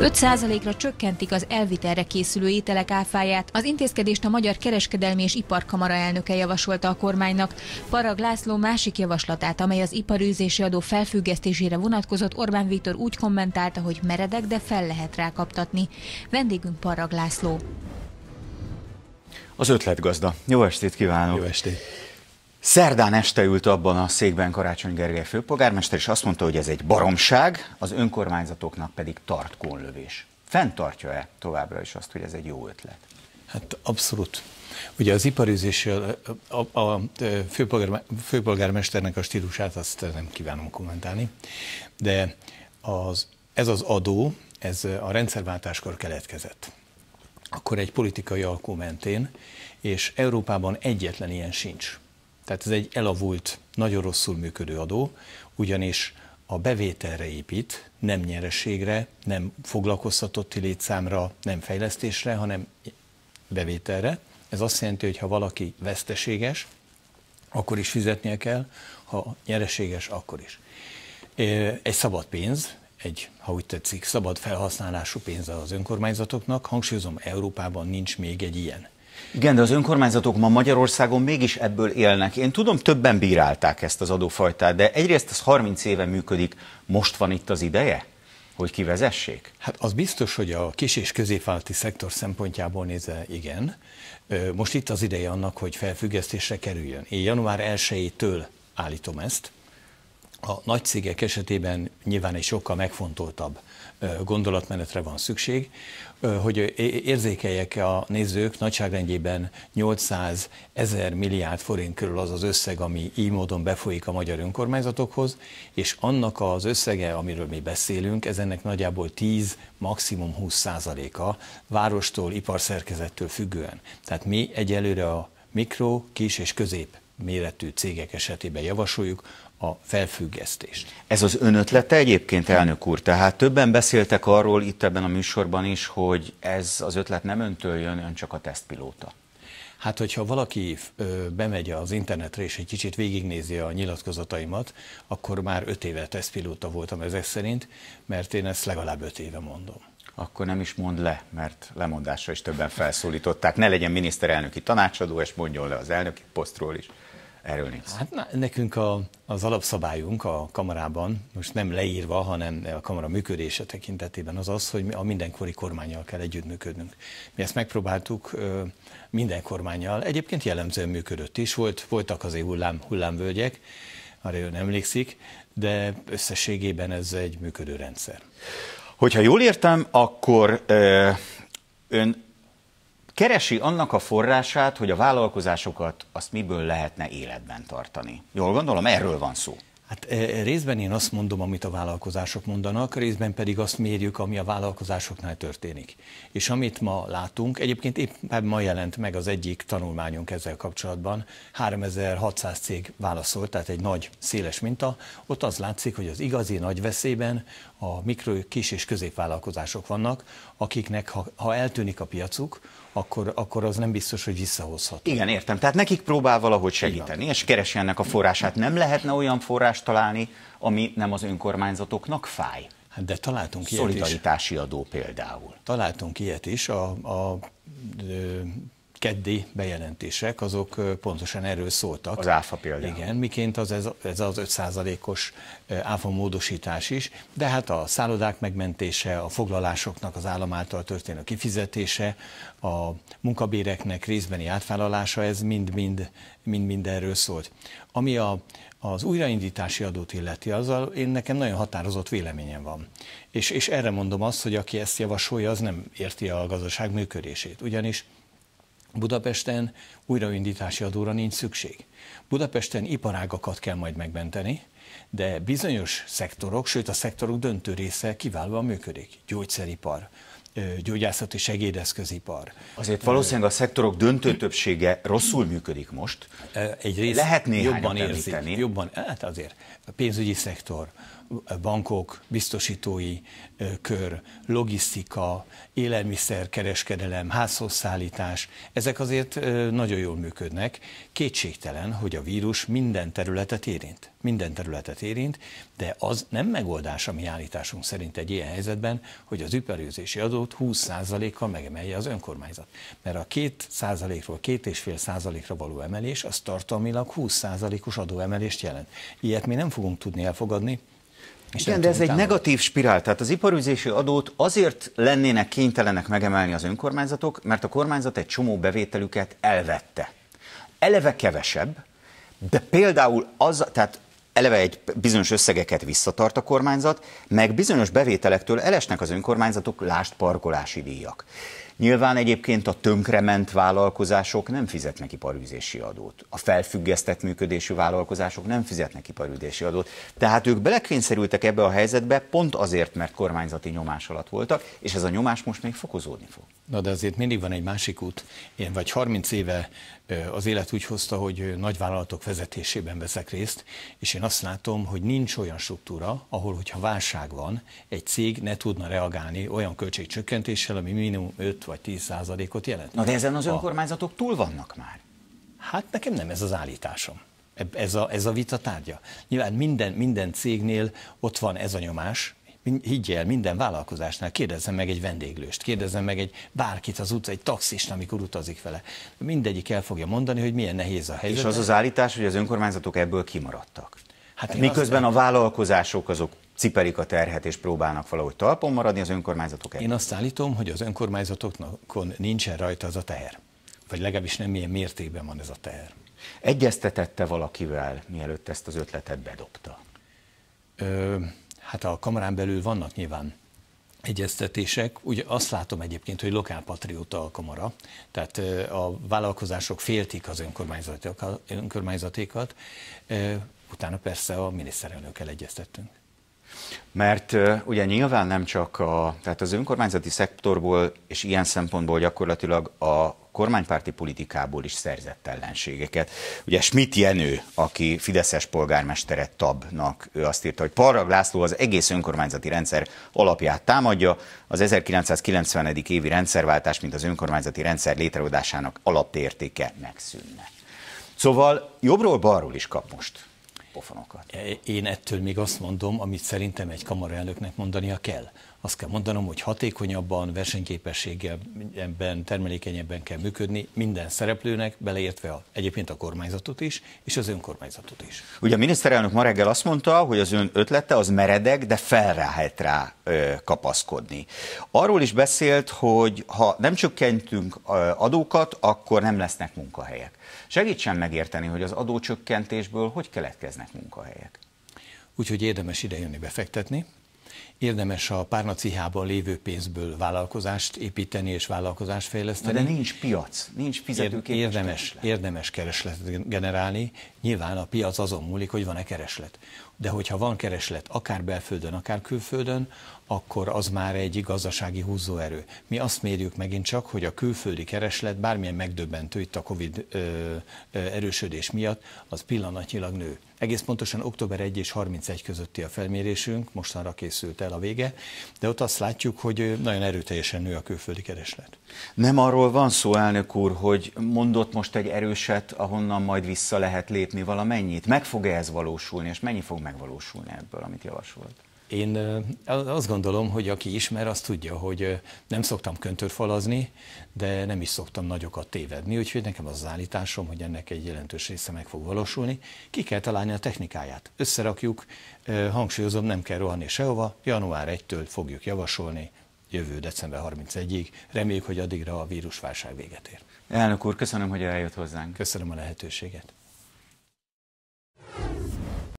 5%-ra csökkentik az elvitelre készülő ételek áfáját. Az intézkedést a Magyar Kereskedelmi és Iparkamara elnöke javasolta a kormánynak. Parag László másik javaslatát, amely az iparűzési adó felfüggesztésére vonatkozott, Orbán Viktor úgy kommentálta, hogy meredek, de fel lehet rákaptatni. Vendégünk Parag László. Az ötletgazda. Jó estét kívánok! Jó estét! Szerdán este ült abban a székben Karácsony Gergely főpolgármester, és azt mondta, hogy ez egy baromság, az önkormányzatoknak pedig kónlövés. Fenntartja-e továbbra is azt, hogy ez egy jó ötlet? Hát abszolút. Ugye az iparizéssel a, a főpolgár, főpolgármesternek a stílusát azt nem kívánom kommentálni, de az, ez az adó, ez a rendszerváltáskor keletkezett. Akkor egy politikai alkó mentén, és Európában egyetlen ilyen sincs tehát ez egy elavult, nagyon rosszul működő adó, ugyanis a bevételre épít, nem nyereségre, nem foglalkoztatotti létszámra, nem fejlesztésre, hanem bevételre. Ez azt jelenti, hogy ha valaki veszteséges, akkor is fizetnie kell, ha nyereséges, akkor is. Egy szabad pénz, egy, ha úgy tetszik, szabad felhasználású pénz, az önkormányzatoknak. Hangsúlyozom, Európában nincs még egy ilyen. Igen, de az önkormányzatok ma Magyarországon mégis ebből élnek. Én tudom, többen bírálták ezt az adófajtát, de egyrészt ez 30 éve működik, most van itt az ideje? hogy kivezessék? Hát az biztos, hogy a kis és középvállalati szektor szempontjából nézve igen. Most itt az ideje annak, hogy felfüggesztésre kerüljön. Én január 1-től állítom ezt, a nagy cégek esetében nyilván egy sokkal megfontoltabb gondolatmenetre van szükség, hogy érzékeljek a nézők nagyságrendjében 800 ezer milliárd forint körül az az összeg, ami így módon befolyik a magyar önkormányzatokhoz, és annak az összege, amiről mi beszélünk, ez ennek nagyjából 10, maximum 20 százaléka várostól, iparszerkezettől függően. Tehát mi egyelőre a mikro, kis és közép méretű cégek esetében javasoljuk, a felfüggesztést. Ez az önötlete egyébként, elnök úr, tehát többen beszéltek arról itt ebben a műsorban is, hogy ez az ötlet nem öntől jön, ön csak a tesztpilóta. Hát, hogyha valaki ö, bemegy az internetre és egy kicsit végignézi a nyilatkozataimat, akkor már öt éve tesztpilóta voltam ezek szerint, mert én ezt legalább öt éve mondom akkor nem is mond le, mert lemondásra is többen felszólították. Ne legyen miniszterelnöki tanácsadó, és mondjon le az elnöki posztról is. Erről nincs. Hát na, nekünk a, az alapszabályunk a kamarában, most nem leírva, hanem a kamara működése tekintetében az az, hogy a mindenkori kormányjal kell együttműködnünk. Mi ezt megpróbáltuk minden kormányjal. Egyébként jellemzően működött is, volt, voltak azért hullám, hullámvölgyek, arra nem emlékszik, de összességében ez egy működő rendszer. Hogyha jól értem, akkor ö, ön keresi annak a forrását, hogy a vállalkozásokat azt miből lehetne életben tartani. Jól gondolom, erről van szó. Hát e, e, részben én azt mondom, amit a vállalkozások mondanak, részben pedig azt mérjük, ami a vállalkozásoknál történik. És amit ma látunk, egyébként éppen ma jelent meg az egyik tanulmányunk ezzel kapcsolatban, 3600 cég válaszolt, tehát egy nagy, széles minta, ott az látszik, hogy az igazi nagy veszélyben a mikro, kis és középvállalkozások vannak, akiknek ha, ha eltűnik a piacuk, akkor, akkor az nem biztos, hogy visszahozhat. Igen, értem. Tehát nekik próbál valahogy segíteni, Igen. és keresi ennek a forrását. Nem lehetne olyan forrást találni, ami nem az önkormányzatoknak fáj? Hát de találtunk ilyet Szolidaritási adó például. Találtunk ilyet is. A, a keddi bejelentések, azok pontosan erről szóltak. Az áfa például. Igen, miként az, ez, ez az 5%-os áfa módosítás is, de hát a szállodák megmentése, a foglalásoknak az állam által történő kifizetése, a munkabéreknek részbeni átvállalása, ez mind-mind mind-mind erről szólt. Ami a, az újraindítási adót illeti, azzal én nekem nagyon határozott véleményem van. És, és erre mondom azt, hogy aki ezt javasolja, az nem érti a gazdaság működését. Ugyanis Budapesten újraindítási adóra nincs szükség. Budapesten iparágakat kell majd megmenteni, de bizonyos szektorok, sőt a szektorok döntő része kiválóan működik. Gyógyszeripar, gyógyászati segédeszközipar. Azért valószínűleg a szektorok döntő többsége rosszul működik most. rész Lehet jobban érzik, jobban, hát azért a pénzügyi szektor, bankok, biztosítói kör, logisztika, kereskedelem házhozszállítás, ezek azért nagyon jól működnek. Kétségtelen, hogy a vírus minden területet érint. Minden területet érint, de az nem megoldás a mi állításunk szerint egy ilyen helyzetben, hogy az üperőzési adót 20%-kal megemelje az önkormányzat. Mert a 2%-ról 2,5%-ra való emelés az tartalmilag 20%-os adóemelést jelent. Ilyet mi nem fogunk tudni elfogadni, és Igen, de ez egy negatív spirál, tehát az iparüzési adót azért lennének kénytelenek megemelni az önkormányzatok, mert a kormányzat egy csomó bevételüket elvette. Eleve kevesebb, de például az, tehát eleve egy bizonyos összegeket visszatart a kormányzat, meg bizonyos bevételektől elesnek az önkormányzatok, lást parkolási díjak. Nyilván egyébként a tönkrement vállalkozások nem fizetnek iparűzési adót. A felfüggesztett működésű vállalkozások nem fizetnek iparűzési adót. Tehát ők belekényszerültek ebbe a helyzetbe pont azért, mert kormányzati nyomás alatt voltak, és ez a nyomás most még fokozódni fog. Na de azért mindig van egy másik út. Én vagy 30 éve az élet úgy hozta, hogy nagyvállalatok vezetésében veszek részt, és én azt látom, hogy nincs olyan struktúra, ahol, hogyha válság van, egy cég ne tudna reagálni olyan költségcsökkentéssel, ami minimum 5 vagy 10 százalékot jelent. Na de ezen az önkormányzatok túl vannak már. Hát nekem nem ez az állításom. Ez a, ez a vita tárgya. Nyilván minden, minden cégnél ott van ez a nyomás, higgyel, minden vállalkozásnál kérdezzem meg egy vendéglőst, kérdezzem meg egy bárkit az utca, egy taxist, amikor utazik vele. Mindegyik el fogja mondani, hogy milyen nehéz a helyzet. És az az állítás, hogy az önkormányzatok ebből kimaradtak. Hát, hát Miközben azt... a vállalkozások azok cipelik a terhet és próbálnak valahogy talpon maradni az önkormányzatok ellen. Én azt állítom, hogy az önkormányzatokon nincsen rajta az a teher. Vagy legalábbis nem ilyen mértékben van ez a teher. Egyeztetette valakivel, mielőtt ezt az ötletet bedobta? Ö, hát a kamarán belül vannak nyilván egyeztetések. Ugye azt látom egyébként, hogy lokálpatrióta a kamara, tehát a vállalkozások féltik az önkormányzatékat, önkormányzatékat utána persze a miniszterelnökkel egyeztettünk. Mert ugye nyilván nem csak a, tehát az önkormányzati szektorból és ilyen szempontból gyakorlatilag a kormánypárti politikából is szerzett ellenségeket. Ugye Schmidt Jenő, aki Fideszes polgármestere Tabnak, ő azt írta, hogy Parag László az egész önkormányzati rendszer alapját támadja, az 1990. évi rendszerváltás, mint az önkormányzati rendszer létrehozásának alapértéke megszűnne. Szóval jobbról-balról is kap most pofonokat. E, én ettől még azt mondom, amit szerintem egy kamaraelnöknek mondania kell. Azt kell mondanom, hogy hatékonyabban, versenyképességben, termelékenyebben kell működni minden szereplőnek, beleértve a, egyébként a kormányzatot is, és az önkormányzatot is. Ugye a miniszterelnök ma reggel azt mondta, hogy az ön ötlete az meredek, de fel lehet rá ö, kapaszkodni. Arról is beszélt, hogy ha nem csökkentünk adókat, akkor nem lesznek munkahelyek. Segítsen megérteni, hogy az adócsökkentésből hogy keletkeznek nincsenek munkahelyek. Úgyhogy érdemes idejönni befektetni, érdemes a párnacihában lévő pénzből vállalkozást építeni és vállalkozást fejleszteni. De nincs piac, nincs fizetőképes érdemes, kereslet. érdemes keresletet generálni. Nyilván a piac azon múlik, hogy van-e kereslet. De hogyha van kereslet, akár belföldön, akár külföldön, akkor az már egy gazdasági húzóerő. Mi azt mérjük megint csak, hogy a külföldi kereslet bármilyen megdöbbentő itt a Covid ö, ö, erősödés miatt, az pillanatnyilag nő. Egész pontosan október 1 és 31 közötti a felmérésünk, mostanra készült el a vége, de ott azt látjuk, hogy nagyon erőteljesen nő a külföldi kereslet. Nem arról van szó, elnök úr, hogy mondott most egy erőset, ahonnan majd vissza lehet lépni valamennyit. Meg fog-e ez valósulni, és mennyi fog megvalósulni ebből, amit javasolt? Én azt gondolom, hogy aki ismer, az tudja, hogy nem szoktam köntörfalazni, de nem is szoktam nagyokat tévedni, úgyhogy nekem az, az állításom, hogy ennek egy jelentős része meg fog valósulni. Ki kell találni a technikáját. Összerakjuk, hangsúlyozom, nem kell rohanni sehova, január 1-től fogjuk javasolni, jövő december 31-ig. Reméljük, hogy addigra a vírusválság véget ér. Elnök úr, köszönöm, hogy eljött hozzánk. Köszönöm a lehetőséget.